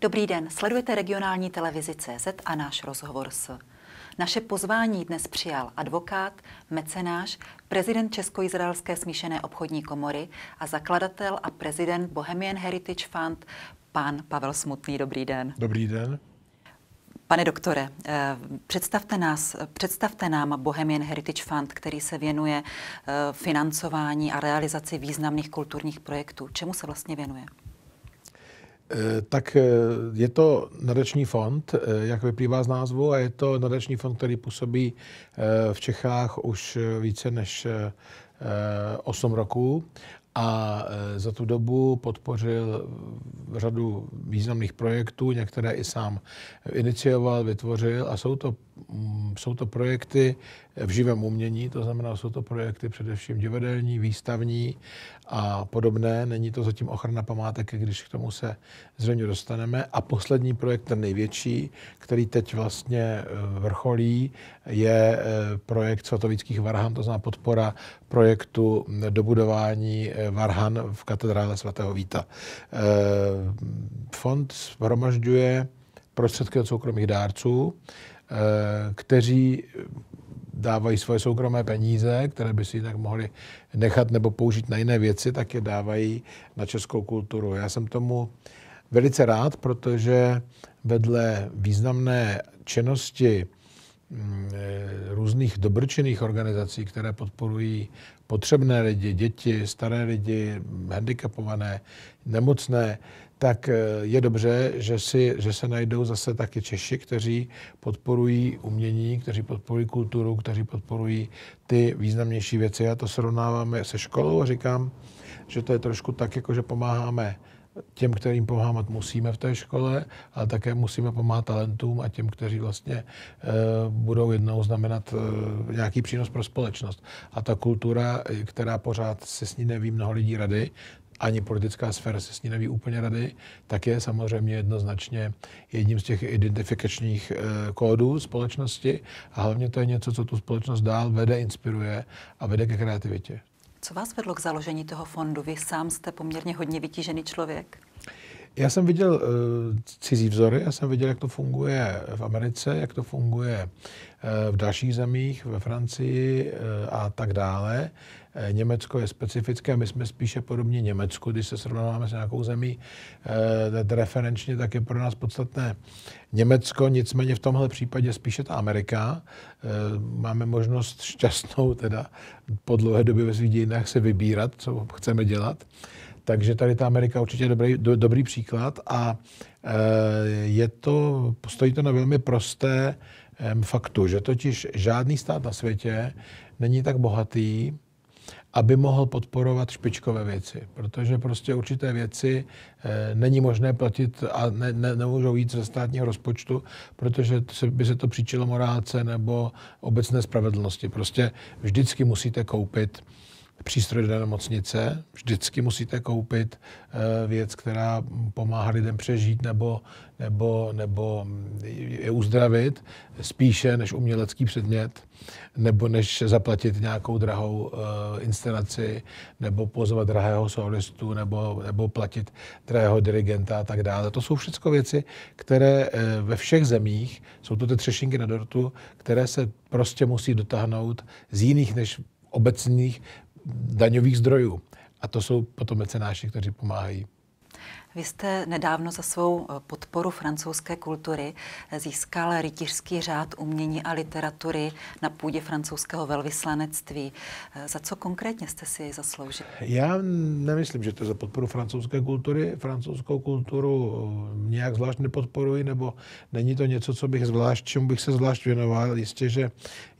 Dobrý den, sledujete regionální televizi CZ a náš rozhovor s. Naše pozvání dnes přijal advokát, mecenáš, prezident Česko-izraelské smíšené obchodní komory a zakladatel a prezident Bohemian Heritage Fund, pan Pavel Smutný. Dobrý den. Dobrý den. Pane doktore, eh, představte, nás, představte nám Bohemian Heritage Fund, který se věnuje eh, financování a realizaci významných kulturních projektů. Čemu se vlastně věnuje? Eh, tak eh, je to nadační fond, eh, jak vyplývá z názvu, a je to nadační fond, který působí v Čechách už více než 8 roků a za tu dobu podpořil řadu významných projektů, některé i sám inicioval, vytvořil a jsou to Mm, jsou to projekty v živém umění, to znamená, jsou to projekty především divadelní, výstavní a podobné. Není to zatím ochrana památek, když k tomu se zřejmě dostaneme. A poslední projekt, ten největší, který teď vlastně eh, vrcholí, je eh, projekt svatovických varhan, to znamená podpora projektu dobudování eh, varhan v katedrále svatého Víta. Fond shromažďuje prostředky od soukromých dárců. Eh, kteří dávají svoje soukromé peníze, které by si jinak mohli nechat nebo použít na jiné věci, tak je dávají na českou kulturu. Já jsem tomu velice rád, protože vedle významné činnosti mm, eh, různých dobrčinných organizací, které podporují potřebné lidi, děti, staré lidi, handicapované, nemocné, tak eh, je dobře, že, si, že se najdou zase taky Češi, kteří podporují umění, kteří podporují kulturu, kteří podporují ty významnější věci. Já to srovnáváme se školou a říkám, že to je trošku tak, jako že pomáháme těm, kterým pomáhat musíme v té škole, ale také musíme pomáhat talentům a těm, kteří vlastně e, budou jednou znamenat e, nějaký přínos pro společnost. A ta kultura, která pořád se s ní neví mnoho lidí rady, ani politická sféra se s ní neví úplně rady, tak je samozřejmě jednoznačně jedním z těch identifikačních eh, kódů společnosti a hlavně to je něco, co tu společnost dál vede, inspiruje a vede ke kreativitě. Co vás vedlo k založení toho fondu? Vy sám jste poměrně hodně vytížený člověk. Já jsem viděl e, cizí vzory, já jsem viděl, jak to funguje v Americe, jak to funguje e, v dalších zemích, ve Francii e, a tak dále. Eh, Německo je specifické, my jsme spíše podobně Německu, když se srovnáváme s nějakou zemí eh, referenčně, tak je pro nás podstatné Německo, nicméně v tomhle případě spíše ta Amerika. Eh, máme možnost šťastnou teda po dlouhé době ve svých dějinách se vybírat, co chceme dělat. Takže tady ta Amerika určitě dobrý, do, dobrý příklad a je to, stojí to na velmi prosté faktu, že totiž žádný stát na světě není tak bohatý, aby mohl podporovat špičkové věci, protože prostě určité věci e, není možné platit a ne, ne, nemůžou jít ze státního rozpočtu, protože se, by se to příčilo morálce nebo obecné spravedlnosti. Prostě vždycky musíte koupit přístroj do nemocnice. Vždycky musíte koupit eh, věc, která pomáhá lidem přežít nebo, nebo, nebo mm, je uzdravit, spíše než umělecký předmět, nebo než zaplatit nějakou drahou eh, instalaci, nebo pozvat drahého solistu, nebo, nebo platit drahého dirigenta a tak dále. To jsou všechno věci, které eh, ve všech zemích, jsou to ty třešinky na dortu, které se prostě musí dotáhnout z jiných než obecných daňových zdrojů. A to jsou potom mecenáši, kteří pomáhají vy jste nedávno za svou eh, podporu francouzské kultury eh, získal rytířský řád umění a literatury na půdě francouzského velvyslanectví. Eh, za co konkrétně jste si jej zasloužil? Já nemyslím, že to je za podporu francouzské kultury. Francouzskou kulturu nějak zvlášť nepodporuji, nebo není to něco, co bych zvlášť, čemu bych se zvlášť věnoval. Jistě, že,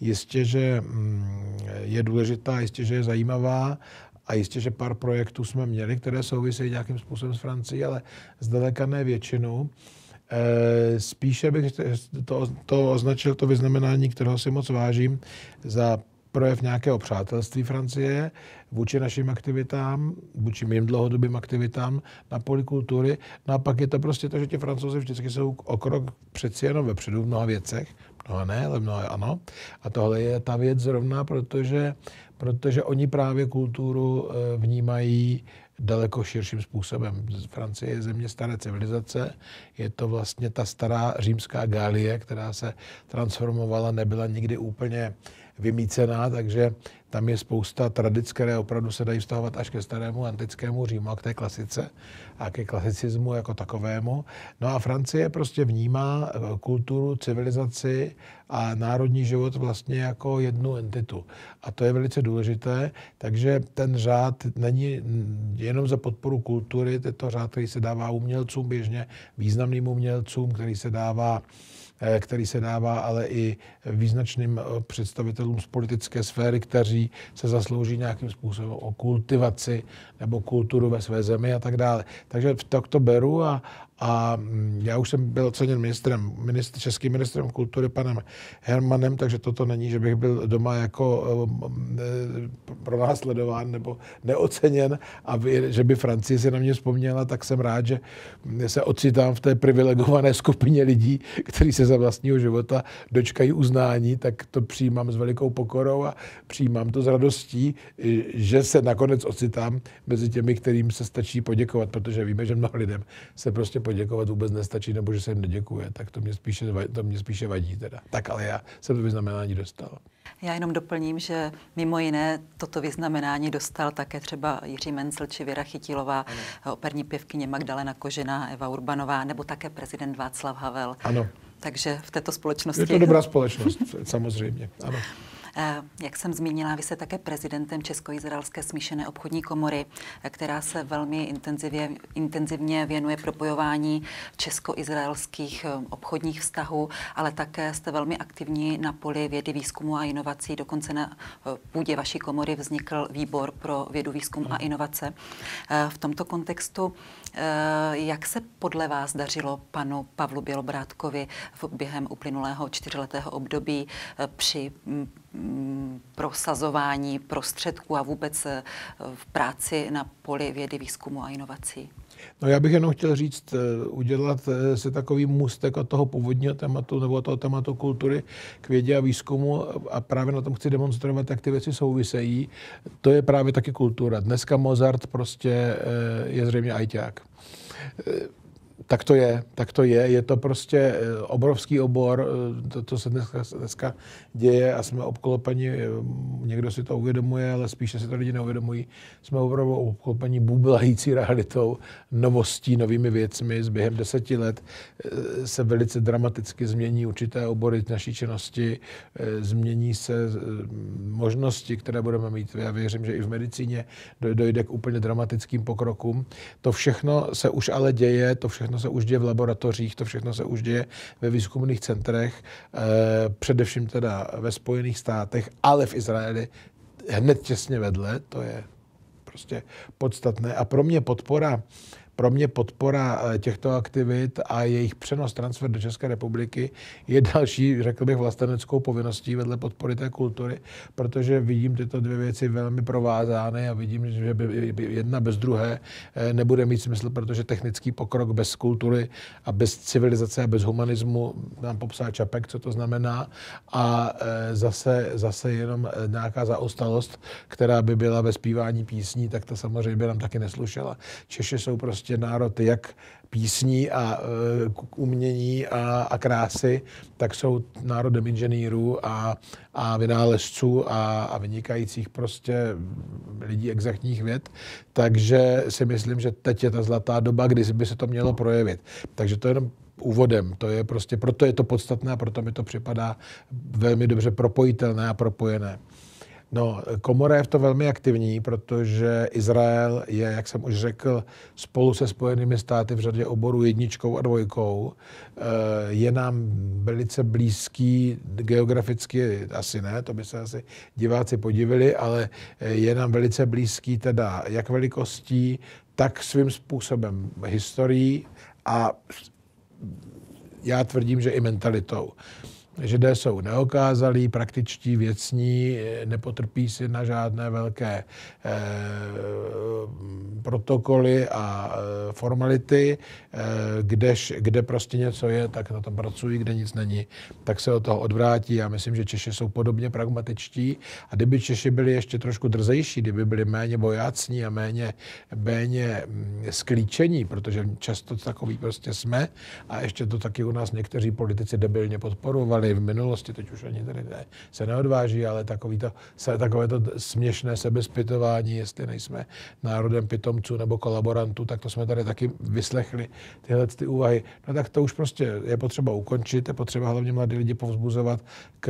jistě, že mm, je důležitá, jistě, že je zajímavá, a jistě, že pár projektů jsme měli, které souvisejí nějakým způsobem s Francií, ale zdaleka ne většinu. E, spíše bych to, to označil, to vyznamenání, kterého si moc vážím, za projev nějakého přátelství Francie vůči našim aktivitám, vůči mým dlouhodobým aktivitám na poli kultury. No a pak je to prostě to, že ti francouzi vždycky jsou o krok přeci jenom vepředu v mnoha věcech. Mnoha ne, ale mnoha ano. A tohle je ta věc zrovna, protože protože oni právě kulturu eh, vnímají daleko širším způsobem. Francie je země staré civilizace, je to vlastně ta stará římská Galie, která se transformovala, nebyla nikdy úplně vymícená, takže tam je spousta tradic, které opravdu se dají vztahovat až ke starému antickému Římu a k té klasice a ke klasicismu jako takovému. No a Francie prostě vnímá eh, kulturu, civilizaci a národní život vlastně jako jednu entitu. A to je velice důležité, takže ten řád není jenom za podporu kultury, je to řád, který se dává umělcům, běžně významným umělcům, který se dává eh, který se dává ale i význačným eh, představitelům z politické sféry, kteří kteří se zaslouží nějakým způsobem o kultivaci nebo kulturu ve své zemi a tak dále. Takže tak to beru a, a mm, já už jsem byl oceněn ministrem, ministr, českým ministrem kultury panem Hermanem, takže toto není, že bych byl doma jako nás eh, pronásledován nebo neoceněn a že by Francie si na mě vzpomněla, tak jsem rád, že se ocitám v té privilegované skupině lidí, kteří se za vlastního života dočkají uznání, tak to přijímám s velikou pokorou a přijímám to s radostí, že se nakonec ocitám mezi těmi, kterým se stačí poděkovat, protože víme, že mnoha lidem se prostě poděkovat vůbec nestačí, nebo že se jim neděkuje, tak to mě spíše, to mě spíše vadí teda. Tak ale já jsem to vyznamenání dostal. Já jenom doplním, že mimo jiné toto vyznamenání dostal také třeba Jiří Mencel či Věra Chytilová, ano. operní pěvkyně Magdalena Kožená, Eva Urbanová, nebo také prezident Václav Havel. Ano. Takže v této společnosti... Je to dobrá společnost, samozřejmě. Ano. Eh, jak jsem zmínila, vy jste také prezidentem Česko-Izraelské smíšené obchodní komory, eh, která se velmi intenzivně, intenzivně věnuje propojování česko-izraelských eh, obchodních vztahů, ale také jste velmi aktivní na poli vědy, výzkumu a inovací. Dokonce na půdě vaší komory vznikl výbor pro vědu, výzkum a inovace. V tomto kontextu, jak se podle vás dařilo panu Pavlu Bělobrátkovi během uplynulého čtyřletého období při mm, Mm, prosazování prostředků a vůbec eh, v práci na poli vědy, výzkumu a inovací? No já bych jenom chtěl říct, eh, udělat eh, se takový mustek od toho původního tématu nebo toho tématu kultury k vědě a výzkumu a právě na tom chci demonstrovat, jak ty věci souvisejí. To je právě taky kultura. Dneska Mozart prostě je zřejmě ajťák tak to je, tak to je. Je to prostě eh, obrovský obor, eh, to, to se dneska, dneska děje a jsme obklopeni, eh, někdo si to uvědomuje, ale spíše si to lidi neuvědomují, jsme opravdu obklopeni bublající realitou, novostí, novými věcmi. Z během deseti let se velice dramaticky změní určité obory naší činnosti, změní se možnosti, které budeme mít. Já věřím, že i v medicíně dojde k úplně dramatickým pokrokům. To všechno se už ale děje, to všechno všechno se už děje v laboratořích, to všechno se už děje ve výzkumných centrech, eh, především teda ve Spojených státech, ale v Izraeli hned těsně vedle, to je prostě podstatné. A pro mě podpora pro mě podpora eh, těchto aktivit a jejich přenos transfer do České republiky je další, řekl bych, vlasteneckou povinností vedle podpory té kultury, protože vidím tyto dvě věci velmi provázány a vidím, že by jedna bez druhé eh, nebude mít smysl, protože technický pokrok bez kultury a bez civilizace a bez humanismu nám popsal Čapek, co to znamená, a eh, zase, zase jenom nějaká zaostalost, která by byla ve zpívání písní, tak to samozřejmě by nám taky neslušela. Češi jsou prostě prostě národ jak písní a uh, umění a, a krásy, tak jsou národem inženýrů a, a vynálezců a, a vynikajících prostě lidí exaktních věd. Takže si myslím, že teď je ta zlatá doba, kdy by se to mělo projevit. Takže to je jenom úvodem. To je prostě, proto je to podstatné a proto mi to připadá velmi dobře propojitelné a propojené. No, komora je v to velmi aktivní, protože Izrael je, jak jsem už řekl, spolu se Spojenými státy v řadě oborů jedničkou a dvojkou. Eh, je nám velice blízký, geograficky asi ne, to by se asi diváci podivili, ale eh, je nám velice blízký teda jak velikostí, tak svým způsobem historií a já tvrdím, že i mentalitou. Židé jsou neokázalí, praktičtí, věcní, nepotrpí si na žádné velké eh, protokoly a eh, formality, eh, kdež, kde prostě něco je, tak na tom pracují, kde nic není, tak se od toho odvrátí. Já myslím, že Češi jsou podobně pragmatičtí a kdyby Češi byli ještě trošku drzejší, kdyby byli méně bojácní a méně, méně mm, sklíčení, protože často takový prostě jsme a ještě to taky u nás někteří politici debilně podporovali, který v minulosti, teď už ani tady ne, se neodváží, ale takový to, se, takové to směšné sebezpytování, jestli nejsme národem pitomců nebo kolaborantů, tak to jsme tady taky vyslechli, tyhle ty úvahy. No tak to už prostě je potřeba ukončit, je potřeba hlavně mladí lidi povzbuzovat k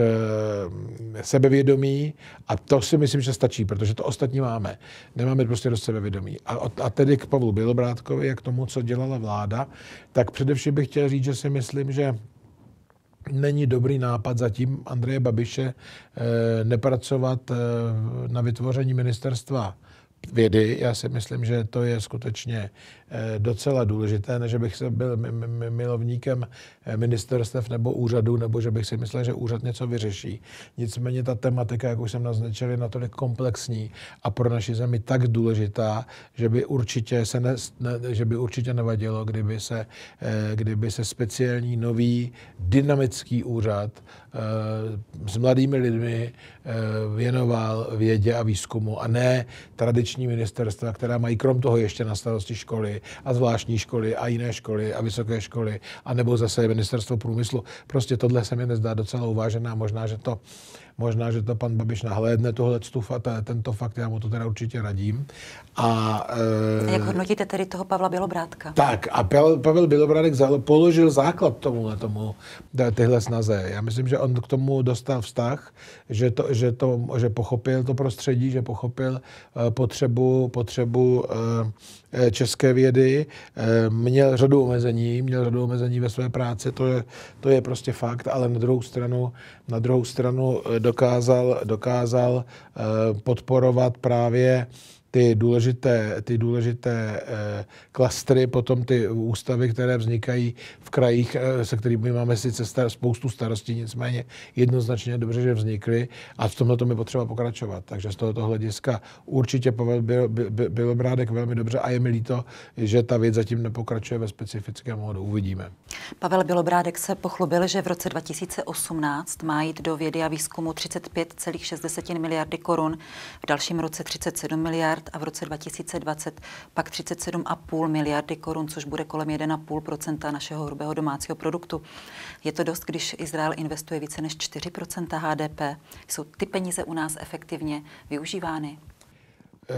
mm, sebevědomí a to si myslím, že stačí, protože to ostatní máme. Nemáme prostě dost sebevědomí. A, a tedy k Pavlu Bělobrátkovi jak tomu, co dělala vláda, tak především bych chtěl říct, že si myslím, že není dobrý nápad zatím Andreje Babiše eh, nepracovat eh, na vytvoření ministerstva vědy. Já si myslím, že to je skutečně eh, docela důležité, než bych se byl milovníkem eh, ministerstev nebo úřadů, nebo že bych si myslel, že úřad něco vyřeší. Nicméně ta tematika, jak už jsem naznačil, je natolik komplexní a pro naši zemi tak důležitá, že by určitě, se ne, ne, že by určitě nevadilo, kdyby se, eh, kdyby se speciální nový dynamický úřad s mladými lidmi Eh, věnoval vědě a výzkumu a ne tradiční ministerstva, která mají krom toho ještě na starosti školy a zvláštní školy a jiné školy a vysoké školy a nebo zase ministerstvo průmyslu. Prostě tohle se mi nezdá docela uvážená. Možná, že to Možná, že to pan Babiš nahlédne tohle tento fakt, já mu to teda určitě radím. A, e, a jak eh, hodnotíte tedy toho Pavla Bělobrátka? Tak a Pavel Bělobrátek položil základ tomu, tomu, tyhle snaze. Já myslím, že on k tomu dostal vztah, že, to, že, to, že pochopil to prostředí, že pochopil eh, potřebu, potřebu eh, české vědy, měl řadu omezení, měl řadu omezení ve své práci, to je, to je prostě fakt, ale na druhou stranu, na druhou stranu dokázal, dokázal eh, podporovat právě ty důležité, ty důležité eh, klastry, potom ty ústavy, které vznikají v krajích, eh, se kterými máme sice star, spoustu starostí, nicméně jednoznačně dobře, že vznikly a v tomhle to je potřeba pokračovat. Takže z tohoto hlediska určitě Pavel byl, byl, byl Brádek velmi dobře a je mi líto, že ta věc zatím nepokračuje ve specifickém modu. Uvidíme. Pavel Bělobrádek se pochlubil, že v roce 2018 má jít do vědy a výzkumu 35,6 miliardy korun, v dalším roce 37 miliard miliard a v roce 2020 pak 37,5 miliardy korun, což bude kolem 1,5 našeho hrubého domácího produktu. Je to dost, když Izrael investuje více než 4 HDP. Jsou ty peníze u nás efektivně využívány? Eh,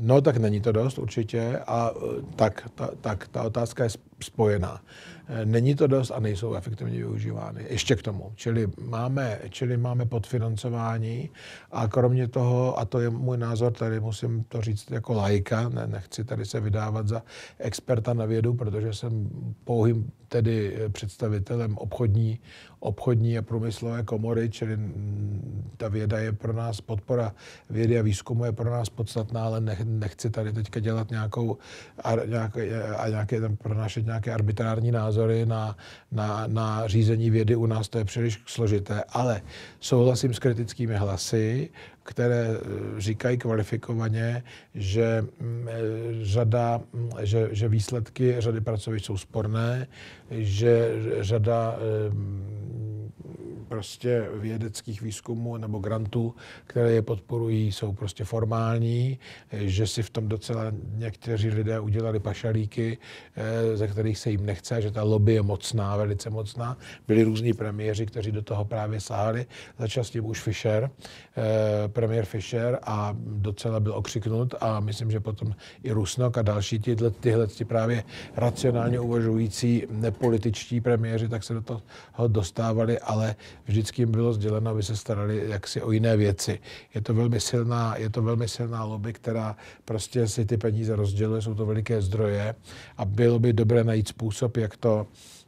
no, tak není to dost, určitě. A eh, tak, ta, tak ta otázka je spojená. Eh, není to dost a nejsou efektivně využívány. Ještě k tomu. Čili máme, čili máme podfinancování a kromě toho, a to je můj názor, tady musím to říct jako lajka, ne, nechci tady se vydávat za experta na vědu, protože jsem pouhým tedy eh, představitelem obchodní, obchodní a průmyslové komory, čili mm, ta věda je pro nás, podpora vědy a výzkumu je pro nás podstatná, ale nechci tady teďka dělat nějakou a, nějaké, a nějaké tam pronášet nějaké nějaké arbitrární názory na, na, na řízení vědy u nás, to je příliš složité. Ale souhlasím s kritickými hlasy, které eh, říkají kvalifikovaně, že, mm, eh, řada, mm, že, že výsledky řady pracovišť jsou sporné, že řada eh, prostě vědeckých výzkumů nebo grantů, které je podporují, jsou prostě formální, že si v tom docela někteří lidé udělali pašalíky, eh, ze kterých se jim nechce, že ta lobby je mocná, velice mocná. Byli různí premiéři, kteří do toho právě sáhli. Začal s tím už Fischer, eh, premiér Fischer a docela byl okřiknut a myslím, že potom i Rusnok a další tyhle, tyhle ty právě racionálně uvažující nepolitičtí premiéři, tak se do toho dostávali, ale vždycky jim bylo sděleno, aby se starali jaksi o jiné věci. Je to velmi silná, je to velmi silná lobby, která prostě si ty peníze rozděluje, jsou to veliké zdroje a bylo by dobré najít způsob, jak to,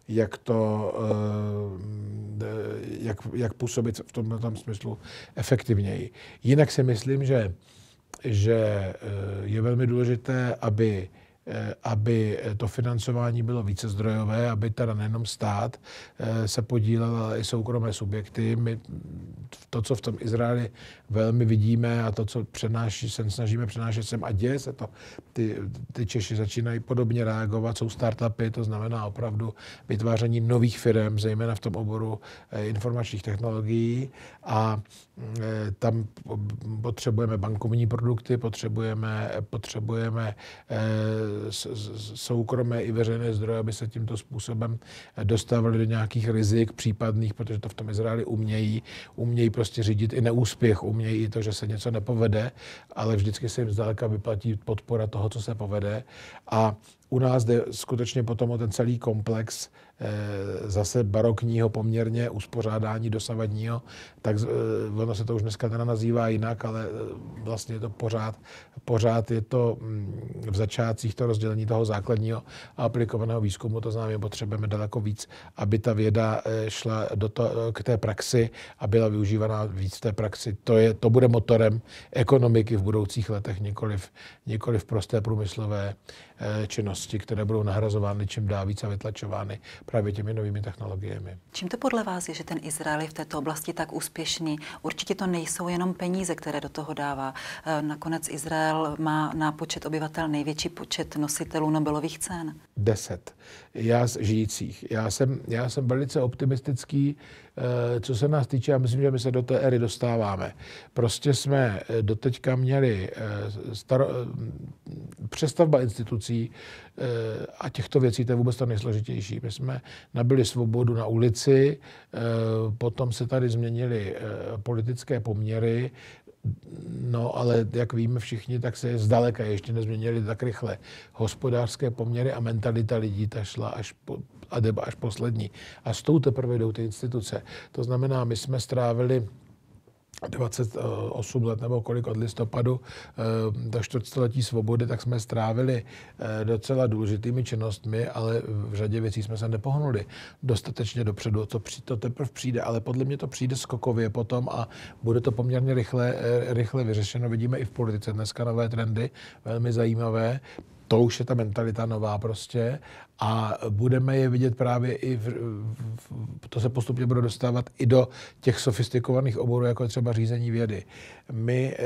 jak to, eh, jak, jak působit v tomto tom smyslu efektivněji. Jinak si myslím, že, že eh, je velmi důležité, aby Eh, aby to financování bylo více zdrojové, aby teda nejenom stát eh, se podílel, ale i soukromé subjekty. My to, co v tom Izraeli velmi vidíme a to, co přenáší, se snažíme přenášet sem a děje se to. Ty, ty Češi začínají podobně reagovat, jsou startupy, to znamená opravdu vytváření nových firm, zejména v tom oboru eh, informačních technologií a tam potřebujeme bankovní produkty, potřebujeme, potřebujeme soukromé i veřejné zdroje, aby se tímto způsobem dostávali do nějakých rizik případných, protože to v tom Izraeli umějí. Umějí prostě řídit i neúspěch, umějí i to, že se něco nepovede, ale vždycky se jim zdaleka vyplatí podpora toho, co se povede. A u nás jde skutečně potom o ten celý komplex eh, zase barokního poměrně uspořádání dosavadního, tak eh, ono se to už dneska teda nazývá jinak, ale eh, vlastně je to pořád, pořád je to mm, v začátcích to rozdělení toho základního a aplikovaného výzkumu, to znamená, potřebujeme daleko víc, aby ta věda šla do to, k té praxi a byla využívaná víc v té praxi. To, je, to bude motorem ekonomiky v budoucích letech, nikoli v prosté průmyslové činnosti činnosti, které budou nahrazovány čím dál více a vytlačovány právě těmi novými technologiemi. Čím to podle vás je, že ten Izrael je v této oblasti tak úspěšný? Určitě to nejsou jenom peníze, které do toho dává. Eh, nakonec Izrael má na počet obyvatel největší počet nositelů Nobelových cen. Deset. Já z žijících. Já jsem, já jsem velice optimistický, Eh, co se nás týče, já myslím, že my se do té éry dostáváme. Prostě jsme eh, doteďka měli eh, staro, přestavba institucí a těchto věcí, to je vůbec to nejsložitější. My jsme nabili svobodu na ulici, potom se tady změnily politické poměry, No, ale jak víme všichni, tak se zdaleka ještě nezměnily tak rychle. Hospodářské poměry a mentalita lidí ta šla až po, a jdeme až poslední. A s tou teprve jdou ty instituce. To znamená, my jsme strávili 28 let nebo kolik od listopadu eh, do čtvrtstoletí svobody, tak jsme strávili eh, docela důležitými činnostmi, ale v řadě věcí jsme se nepohnuli dostatečně dopředu. To, to teprve přijde, ale podle mě to přijde skokově potom a bude to poměrně rychle, eh, rychle vyřešeno. Vidíme i v politice dneska nové trendy, velmi zajímavé to už je ta mentalita nová prostě a budeme je vidět právě i, v, v, to se postupně bude dostávat i do těch sofistikovaných oborů, jako třeba řízení vědy. My,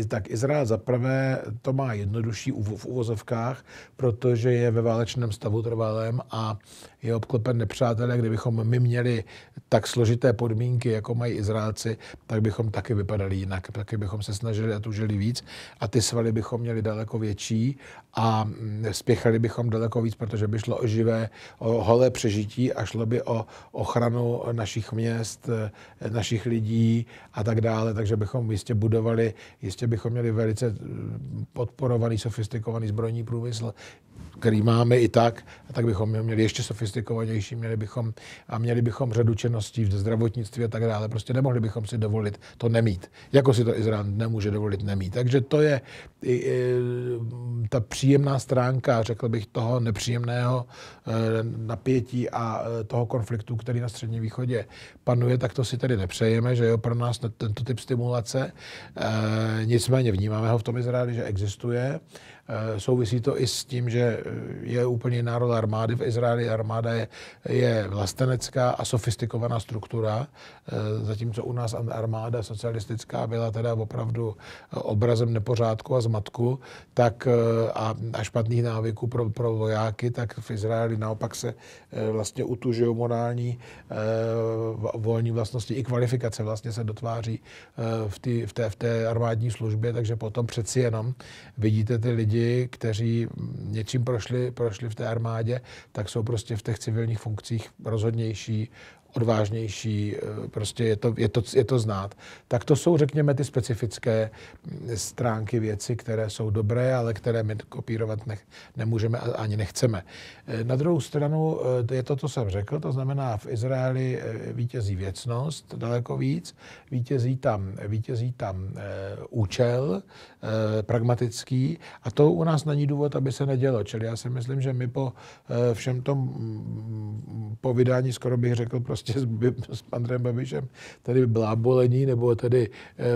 eh, tak Izrael zaprvé to má jednodušší v uvozovkách, protože je ve válečném stavu trvalém a je obklopen nepřátelé. Kdybychom my měli tak složité podmínky, jako mají Izraelci, tak bychom taky vypadali jinak. Taky bychom se snažili a tužili víc a ty svaly bychom měli daleko větší a mm, spěchali bychom daleko víc, protože by šlo o živé, o holé přežití a šlo by o ochranu našich měst, eh, našich lidí a tak dále. Takže bychom jistě budovali, jistě bychom měli velice mm, podporovaný, sofistikovaný zbrojní průmysl, který máme i tak, a tak bychom měli ještě sofistikovanější, měli bychom, a měli bychom řadu činností v zdravotnictví a tak dále. Prostě nemohli bychom si dovolit to nemít, jako si to Izrael nemůže dovolit nemít. Takže to je i, i, ta příjemná stránka, řekl bych, toho nepříjemného e, napětí a e, toho konfliktu, který na Středním východě panuje, tak to si tedy nepřejeme, že jo, pro nás tento typ stimulace. E, nicméně vnímáme ho v tom Izraeli, že existuje Eh, souvisí to i s tím, že eh, je úplně národ armády. V Izraeli armáda je, je vlastenecká a sofistikovaná struktura, eh, zatímco u nás armáda socialistická byla teda opravdu obrazem nepořádku a zmatku tak, a, a špatných návyků pro, pro vojáky, tak v Izraeli naopak se vlastně utužují morální volní vlastnosti i kvalifikace vlastně se dotváří v, tý, v, té, v té armádní službě, takže potom přeci jenom vidíte ty lidi, lidi, kteří něčím prošli, prošli v té armádě, tak jsou prostě v těch civilních funkcích rozhodnější, odvážnější, eh, prostě je to, je, to, je to znát. Tak to jsou, řekněme, ty specifické mm, stránky věci, které jsou dobré, ale které my kopírovat nech, nemůžeme a ani nechceme. Eh, na druhou stranu eh, je to, co jsem řekl, to znamená, v Izraeli vítězí věcnost daleko víc, vítězí tam, vítězí tam účel pragmatický a to u nás není důvod, aby se nedělo. Čili já si myslím, že my po všem tom mm, po vydání skoro bych řekl prostě prostě s, s Andrem Babišem tady blábolení nebo tady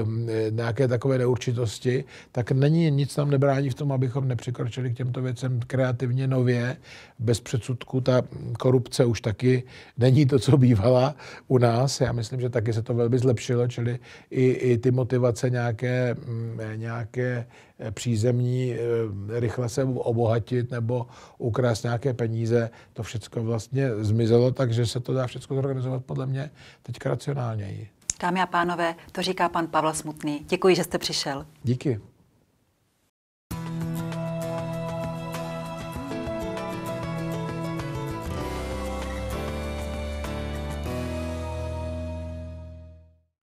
um, nějaké takové neurčitosti, tak není nic nám nebrání v tom, abychom nepřikročili k těmto věcem kreativně nově, bez předsudku. Ta korupce už taky není to, co bývala u nás. Já myslím, že taky se to velmi zlepšilo, čili i, i ty motivace nějaké, mm, nějaké eh, přízemní, eh, rychle se obohatit nebo ukrást nějaké peníze, to všechno vlastně zmizelo, takže se to dá všechno organizovat podle mě teď racionálněji. Dámy a pánové, to říká pan Pavel Smutný. Děkuji, že jste přišel. Díky.